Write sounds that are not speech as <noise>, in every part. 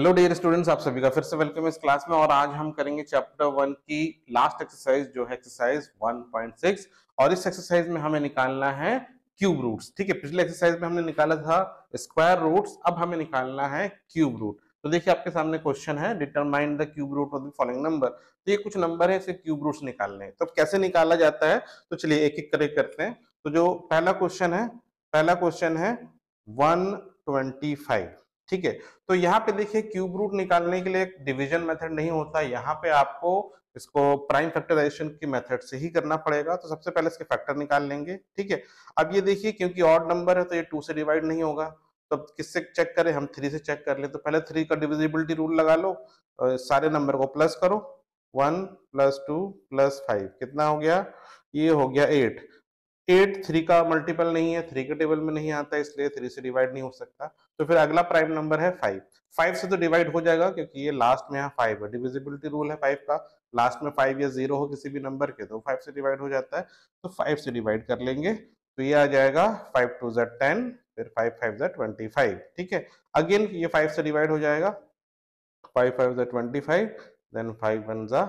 hello dear students आप सभी का फिर से वेलकम इस क्लास में और आज हम करेंगे चैप्टर वन की लास्ट एक्सरसाइज जो है एक्सरसाइज 1.6 और इस एक्सरसाइज में हमें निकालना है क्यूब रूट्स ठीक है पिछले एक्सरसाइज में हमने निकाला था स्क्वायर रूट्स अब हमें निकालना है क्यूब रूट तो देखिए आपके सामने क्वेश्चन है determine the cube root of the following number तो ये कुछ नंबर है इसे क्यूब रूट्स निकालने तो कैसे निकाला जाता है तो चलिए एक एक करके करते हैं तो जो पहला क्वेश्चन है पहला क्वेश्चन है वन ट्वेंटी फाइव ठीक है तो यहाँ पे देखिए क्यूब रूट निकालने के लिए डिवीजन मेथड नहीं होता यहाँ पे आपको इसको प्राइम फैक्टराइजेशन की मेथड से ही करना पड़ेगा तो सबसे पहले इसके फैक्टर निकाल लेंगे ठीक है अब ये देखिए क्योंकि ऑड नंबर है तो ये टू से डिवाइड नहीं होगा तो किससे चेक करें हम थ्री से चेक कर ले तो पहले थ्री का डिविजिबिलिटी रूल लगा लो सारे नंबर को प्लस करो one plus two plus five कितना हो गया ये हो गया एट एट थ्री का मल्टीपल नहीं है थ्री के टेबल में नहीं आता इसलिए थ्री से डिवाइड नहीं हो सकता तो फिर अगला प्राइम नंबर है फाइव फाइव से तो डिवाइड हो जाएगा क्योंकि ये लास्ट में है फाइव है डिविजिबिलिटी रूल है फाइव का लास्ट में फाइव या जीरो हो किसी भी नंबर के तो फाइव से डिवाइड हो जाता है तो फाइव से डिवाइड कर लेंगे तो ये आ जाएगा फाइव टू जेड टेन फिर फाइव फाइव जेड ट्वेंटी फाइव ठीक है अगेन ये फाइव से डिवाइड हो जाएगा फाइव फाइव जेड twenty five then five one जा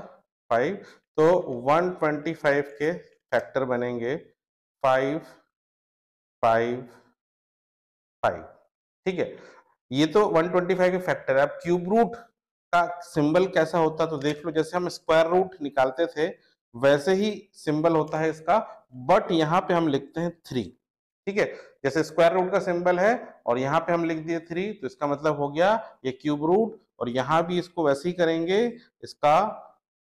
फाइव तो वन ट्वेंटी फाइव के फैक्टर बनेंगे फाइव फाइव फाइव ठीक है ये तो 125 के फैक्टर है अब क्यूब रूट का सिंबल कैसा होता तो देख लो जैसे हम स्क्वायर रूट निकालते थे वैसे ही सिंबल होता है इसका बट यहाँ पे हम लिखते हैं थ्री ठीक है जैसे स्क्वायर रूट का सिंबल है और यहाँ पे हम लिख दिए थ्री तो इसका मतलब हो गया ये क्यूब रूट और यहाँ भी इसको वैसे ही करेंगे इसका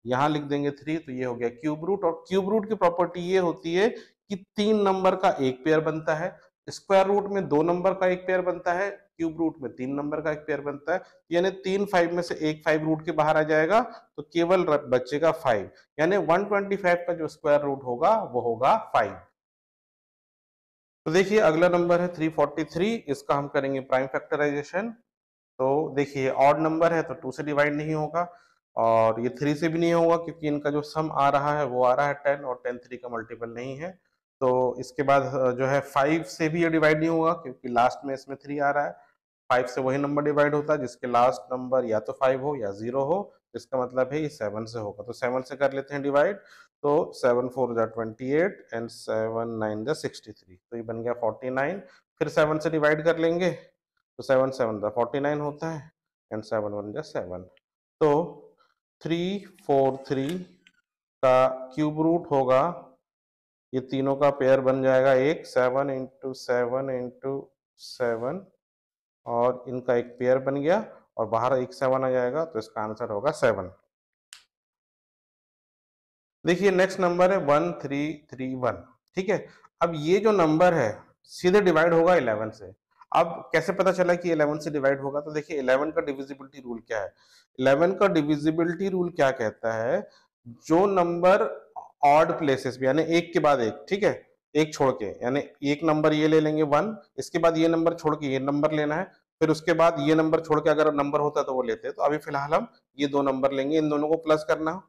यहाँ लिख देंगे थ्री तो ये हो गया क्यूब रूट और क्यूब रूट की प्रॉपर्टी ये होती है कि तीन नंबर का एक पेयर बनता है स्क्वायर रूट में दो नंबर का एक पेयर बनता है क्यूब रूट में तीन नंबर का एक पेयर बनता है यानी तीन फाइव में से एक फाइव रूट के बाहर आ जाएगा तो केवल बचेगा फाइव यानी फाइव का जो स्क्वायर रूट होगा वो होगा फाइव तो देखिए अगला नंबर है थ्री फोर्टी थ्री इसका हम करेंगे प्राइम फैक्टराइजेशन तो देखिए ऑड नंबर है तो टू से डिवाइड नहीं होगा और ये थ्री से भी नहीं होगा क्योंकि इनका जो सम आ रहा है वो आ रहा है टेन और टेन थ्री का मल्टीपल नहीं है तो इसके बाद जो है फाइव से भी ये डिवाइड नहीं होगा क्योंकि लास्ट में इसमें थ्री आ रहा है फाइव से वही नंबर डिवाइड होता है जिसके लास्ट नंबर या तो फाइव हो या जीरो हो इसका मतलब है ये सेवन से होगा तो सेवन से कर लेते हैं डिवाइड तो सेवन फोर जो twenty eight and seven nine जो सिक्सटी थ्री तो ये बन गया फोर्टी नाइन फिर सेवन से डिवाइड कर लेंगे तो सेवन सेवन जो फोर्टी नाइन होता है एंड सेवन वन जो सेवन तो थ्री फोर थ्री का क्यूब रूट होगा ये तीनों का पेयर बन जाएगा एक seven into seven into seven और इनका एक पेयर बन गया और बाहर एक सेवन आ जाएगा तो इसका आंसर होगा सेवन देखिए नेक्स्ट नंबर है वन थ्री थ्री वन ठीक है अब ये जो नंबर है सीधे डिवाइड होगा इलेवन से अब कैसे पता चला कि इलेवन से डिवाइड होगा तो देखिए इलेवन का डिविजिबिलिटी रूल क्या है इलेवन का डिविजिबिलिटी रूल क्या कहता है जो नंबर ऑड प्लेसेस भी यानी एक के बाद एक ठीक है एक छोड़ के यानी एक नंबर ये ले लेंगे वन इसके बाद ये नंबर छोड़ के ये नंबर लेना है फिर उसके बाद ये नंबर छोड़ के अगर नंबर होता तो वो लेते तो अभी फिलहाल हम ये दो नंबर लेंगे इन दोनों को प्लस करना हो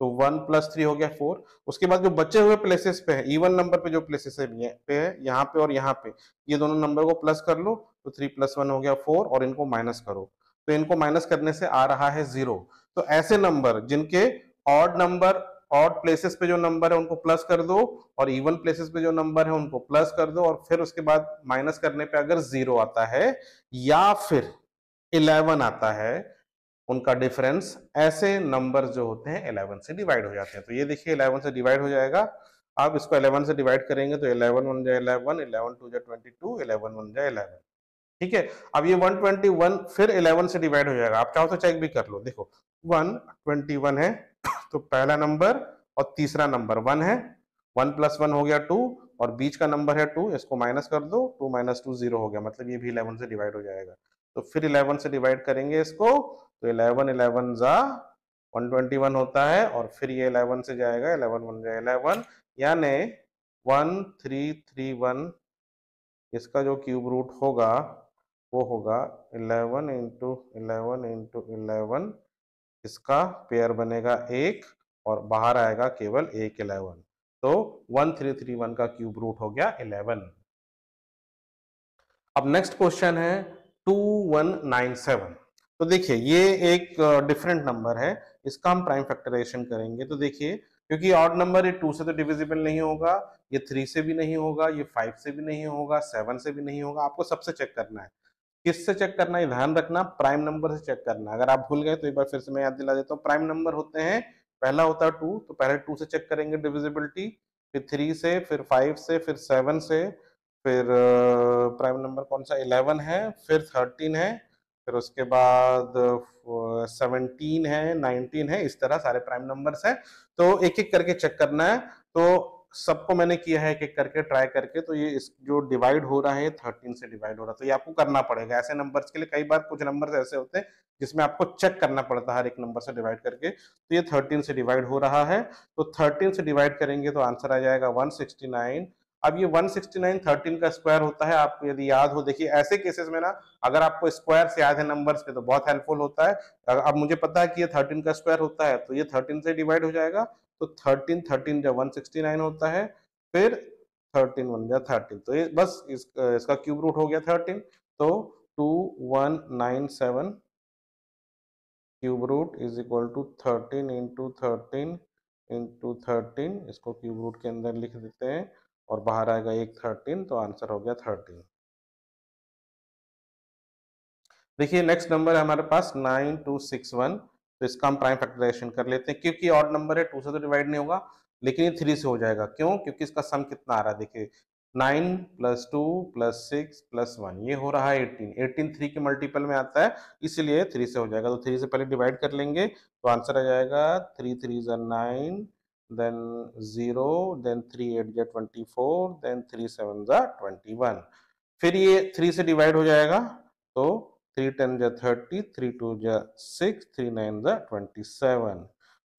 तो वन प्लस थ्री हो गया फोर उसके बाद जो बचे हुए प्लेसेस पे है इवन नंबर पे जो प्लेसेस है पे है यहाँ पे और यहाँ पे ये दोनों नंबर को प्लस कर लो तो थ्री प्लस वन हो गया फोर और इनको माइनस करो तो इनको माइनस करने से आ रहा है जीरो तो ऐसे नंबर जिनके ऑड नंबर ऑड प्लेसेस पे जो नंबर है उनको प्लस कर दो और इवन प्लेसेस पे जो नंबर है उनको प्लस कर दो और फिर उसके बाद माइनस करने पे अगर जीरो आता है या फिर इलेवन आता है उनका डिफरेंस ऐसे नंबर जो होते हैं इलेवन से डिवाइड हो जाते हैं तो ये देखिए इलेवन से डिवाइड हो जाएगा आप इसको इलेवन से डिवाइड करेंगे तो इलेवन वन जाए इलेवन इलेवन टू जाए ट्वेंटी टू इलेवन वन जाए इलेवन ठीक है अब ये 121 फिर 11 से डिवाइड हो जाएगा आप चाहो तो चेक भी कर लो देखो 121 है <coughs> तो पहला नंबर और तीसरा नंबर वन है वन प्लस वन हो गया टू और बीच का नंबर है टू इसको माइनस कर दो टू माइनस टू जीरो हो गया मतलब ये भी इलेवन से डिवाइड हो जाएगा तो फिर इलेवन से डिवाइड करेंगे इसको तो इलेवन इलेवन जा 121 होता है और फिर ये 11 से जाएगा 11 बन जाएगा 11 यानी 1331 इसका जो क्यूब रूट होगा वो होगा eleven into eleven into eleven इसका पेयर बनेगा एक और बाहर आएगा केवल एक इलेवन तो वन थ्री थ्री वन का क्यूब रूट हो गया इलेवन अब नेक्स्ट क्वेश्चन है टू वन नाइन सेवन तो देखिए ये एक डिफरेंट नंबर है इसका हम प्राइम फैक्टराइजेशन करेंगे तो देखिए क्योंकि ऑड नंबर ये टू से तो डिविजिबल नहीं होगा ये थ्री से भी नहीं होगा ये फाइव से भी नहीं होगा सेवन से भी नहीं होगा आपको सबसे चेक करना है किससे चेक करना है ध्यान रखना प्राइम नंबर से चेक करना अगर आप भूल गए तो एक बार फिर से मैं याद दिला देता हूँ प्राइम नंबर होते हैं पहला होता है टू तो पहले टू से चेक करेंगे डिविजिबिलिटी फिर थ्री से फिर फाइव से फिर सेवन से फिर प्राइम नंबर कौन सा इलेवन है फिर थर्टीन है फिर उसके बाद सेवनटीन है नाइनटीन है इस तरह सारे प्राइम नंबर्स हैं तो एक एक करके चेक करना है तो सबको मैंने किया है एक एक करके ट्राई करके तो ये इस जो डिवाइड हो रहा है थर्टीन से डिवाइड हो रहा है तो ये आपको करना पड़ेगा ऐसे नंबर्स के लिए कई बार कुछ नंबर्स ऐसे होते हैं जिसमें आपको चेक करना पड़ता है हर एक नंबर से डिवाइड करके तो ये थर्टीन से डिवाइड हो रहा है तो थर्टीन से डिवाइड करेंगे तो आंसर आ जाएगा वन सिक्सटी नाइन अब ये वन सिक्सटी का स्क्वायर होता है आपको यदि याद हो देखिए ऐसे केसेस में ना अगर आपको स्क्वायर से याद है नंबर के तो बहुत हेल्पफुल होता है अब मुझे पता है कि ये थर्टीन का स्क्वायर होता है तो ये थर्टीन से डिवाइड हो जाएगा तो थर्टीन थर्टीन जब वन सिक्सटी नाइन होता है फिर थर्टीन वन या थर्टीन तो ये बस इस, इसका क्यूब रूट हो गया थर्टीन तो two one nine seven cube root is equal to thirteen into thirteen into thirteen इसको क्यूब रूट के अंदर लिख देते हैं और बाहर आएगा एक थर्टीन तो आंसर हो गया थर्टीन देखिए नेक्स्ट नंबर है हमारे पास नाइन टू सिक्स वन तो इसका हम प्राइम फैक्टराइजेशन कर लेते हैं क्योंकि ऑड नंबर है टू से तो डिवाइड नहीं होगा लेकिन ये थ्री से हो जाएगा क्यों क्योंकि इसका सम कितना आ रहा है देखिए nine plus two plus six plus one ये हो रहा है एटीन एटीन थ्री के मल्टीपल में आता है इसलिए थ्री से हो जाएगा तो थ्री से पहले डिवाइड कर लेंगे तो आंसर आ जाएगा थ्री थ्री जन nine then zero then three eight जै twenty four then three seven जै ट्वेंटी वन फिर ये थ्री से डिवाइड हो जाएगा तो थ्री टेन जा थर्टी थ्री टू जा सिक्स थ्री नाइन जा ट्वेंटी सेवन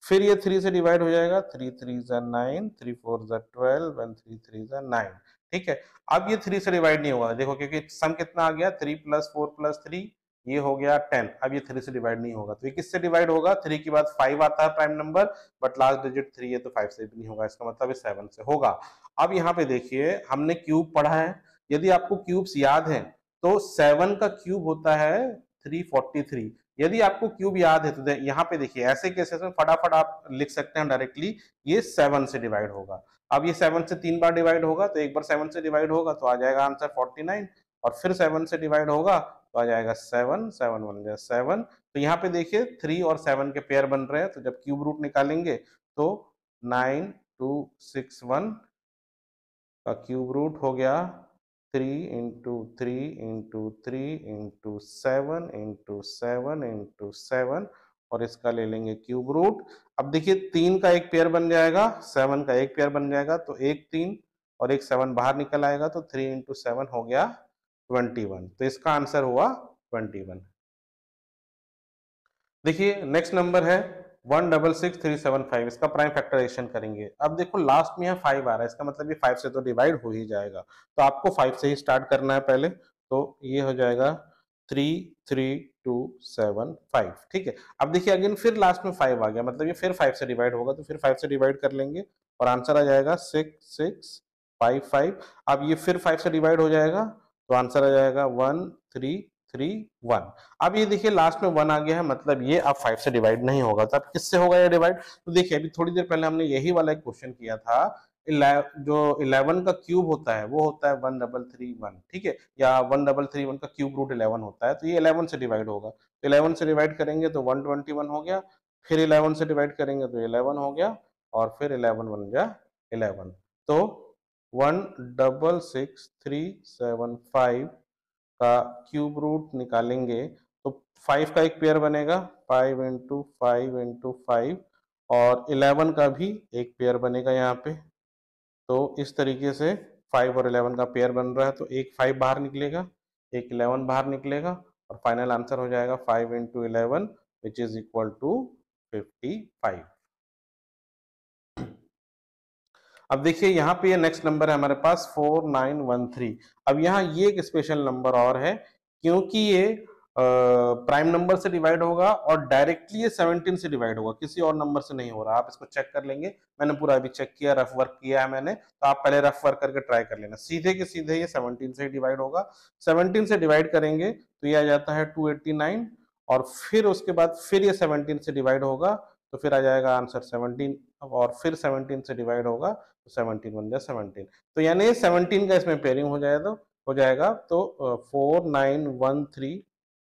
फिर ये थ्री से डिवाइड हो जाएगा थ्री थ्री जा नाइन थ्री फोर जा ट्वेल्व एंड थ्री थ्री जा नाइन ठीक है अब ये थ्री से डिवाइड नहीं होगा देखो क्योंकि सम कितना आ गया three plus four plus three ये हो गया टेन अब ये थ्री से डिवाइड नहीं होगा तो ये किससे डिवाइड होगा थ्री के बाद फाइव आता है prime number but last digit three है तो फाइव से भी नहीं होगा इसका मतलब सेवन से होगा अब यहाँ पे देखिए हमने क्यूब पढ़ा है यदि आपको क्यूब्स याद है तो सेवन का क्यूब होता है थ्री फोर्टी थ्री यदि आपको क्यूब याद है तो यहाँ पे देखिए ऐसे केसेस में फटाफट आप लिख सकते हैं डायरेक्टली ये सेवन से डिवाइड होगा अब ये सेवन से तीन बार डिवाइड होगा तो एक बार सेवन से डिवाइड होगा तो आ जाएगा आंसर फोर्टी नाइन और फिर सेवन से डिवाइड होगा तो आ जाएगा सेवन सेवन वन जाए सेवन तो यहाँ पे देखिए थ्री और सेवन के पेयर बन रहे हैं तो जब क्यूब रूट निकालेंगे तो नाइन टू सिक्स वन का क्यूब रूट हो गया three into three into three into seven into seven into seven और इसका ले लेंगे क्यूब रूट अब देखिए तीन का एक पेयर बन जाएगा सेवन का एक पेयर बन जाएगा तो एक तीन और एक सेवन बाहर निकल आएगा तो थ्री इंटू सेवन हो गया ट्वेंटी वन तो इसका आंसर हुआ ट्वेंटी वन देखिए नेक्स्ट नंबर है one double six three seven five इसका प्राइम फैक्टराइजेशन करेंगे अब देखो लास्ट में है फाइव आ रहा है इसका मतलब ये फाइव से तो डिवाइड हो ही जाएगा तो आपको फाइव से ही स्टार्ट करना है पहले तो ये हो जाएगा three three two seven five ठीक है अब देखिए अगेन फिर लास्ट में फाइव आ गया मतलब ये फिर फाइव से डिवाइड होगा तो फिर फाइव से डिवाइड कर लेंगे और आंसर आ जाएगा सिक्स सिक्स फाइव फाइव अब ये फिर फाइव से डिवाइड हो जाएगा तो आंसर आ जाएगा वन थ्री थ्री वन अब ये देखिए लास्ट में वन आ गया है मतलब ये अब फाइव से डिवाइड नहीं होगा तब तो किससे होगा ये डिवाइड तो देखिए अभी थोड़ी देर पहले हमने यही वाला एक क्वेश्चन किया था जो इलेवन का क्यूब होता है वो होता है वन डबल थ्री वन ठीक है या वन डबल थ्री वन का क्यूब रूट इलेवन होता है तो ये इलेवन से डिवाइड होगा तो इलेवन से डिवाइड करेंगे तो वन ट्वेंटी वन हो गया फिर इलेवन से डिवाइड करेंगे तो इलेवन हो गया और फिर इलेवन बन गया इलेवन तो one double six three seven five का क्यूब रूट निकालेंगे तो फाइव का एक पेयर बनेगा five into five into five और इलेवन का भी एक पेयर बनेगा यहाँ पे तो इस तरीके से फाइव और इलेवन का पेयर बन रहा है तो एक फाइव बाहर निकलेगा एक इलेवन बाहर निकलेगा और फाइनल आंसर हो जाएगा five into eleven which is equal to fifty five अब देखिए यहाँ पे ये नेक्स्ट नंबर है हमारे पास फोर नाइन वन थ्री अब यहाँ ये एक स्पेशल नंबर और है क्योंकि ये प्राइम नंबर से डिवाइड होगा और डायरेक्टली ये 17 से डिवाइड होगा किसी और नंबर से नहीं हो रहा आप इसको चेक कर लेंगे मैंने पूरा अभी चेक किया रफ वर्क किया है मैंने तो आप पहले रफ वर्क करके ट्राई कर लेना सीधे के सीधे ये 17 से डिवाइड होगा 17 से डिवाइड करेंगे तो ये आ जाता है 289 और फिर उसके बाद फिर ये 17 से डिवाइड होगा तो फिर आ जाएगा आंसर 17 और फिर 17 से डिवाइड होगा तो 17 बन जाए 17 तो यानी 17 का इसमें पेयरिंग हो जाएगा तो, हो जाएगा तो फोर नाइन वन थ्री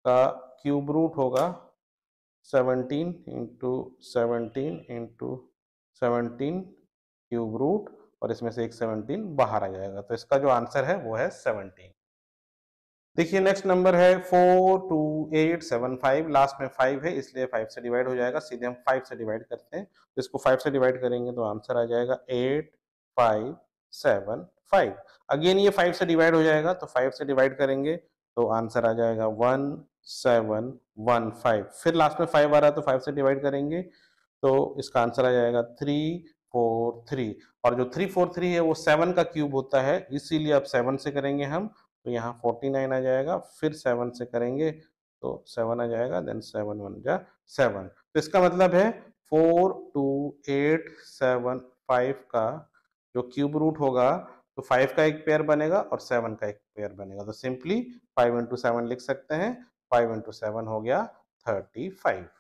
का क्यूब रूट होगा 17 into seventeen into seventeen cube root और इसमें से एक 17 बाहर आ जाएगा तो इसका जो आंसर है वो है 17 देखिए नेक्स्ट नंबर है four two eight seven five last में फाइव है इसलिए फाइव से डिवाइड हो जाएगा सीधे हम फाइव से डिवाइड करते हैं तो इसको फाइव से डिवाइड करेंगे तो आंसर आ जाएगा eight five seven five again ये फाइव से डिवाइड हो जाएगा तो फाइव से डिवाइड करेंगे तो आंसर आ जाएगा वन सेवन वन फाइव फिर लास्ट में फाइव आ रहा है तो फाइव से डिवाइड करेंगे तो इसका आंसर आ जाएगा थ्री फोर थ्री और जो थ्री फोर थ्री है वो सेवन का क्यूब होता है इसीलिए अब सेवन से करेंगे हम तो यहाँ फोर्टी नाइन आ जाएगा फिर सेवन से करेंगे तो सेवन आ जाएगा देन सेवन वन जा सेवन तो इसका मतलब है four two eight seven five का जो क्यूब रूट होगा तो फाइव का एक पेयर बनेगा और सेवन का एक पेयर बनेगा तो सिंपली फाइव इंटू सेवन लिख सकते हैं फाइव इंटू सेवन हो गया थर्टी फाइव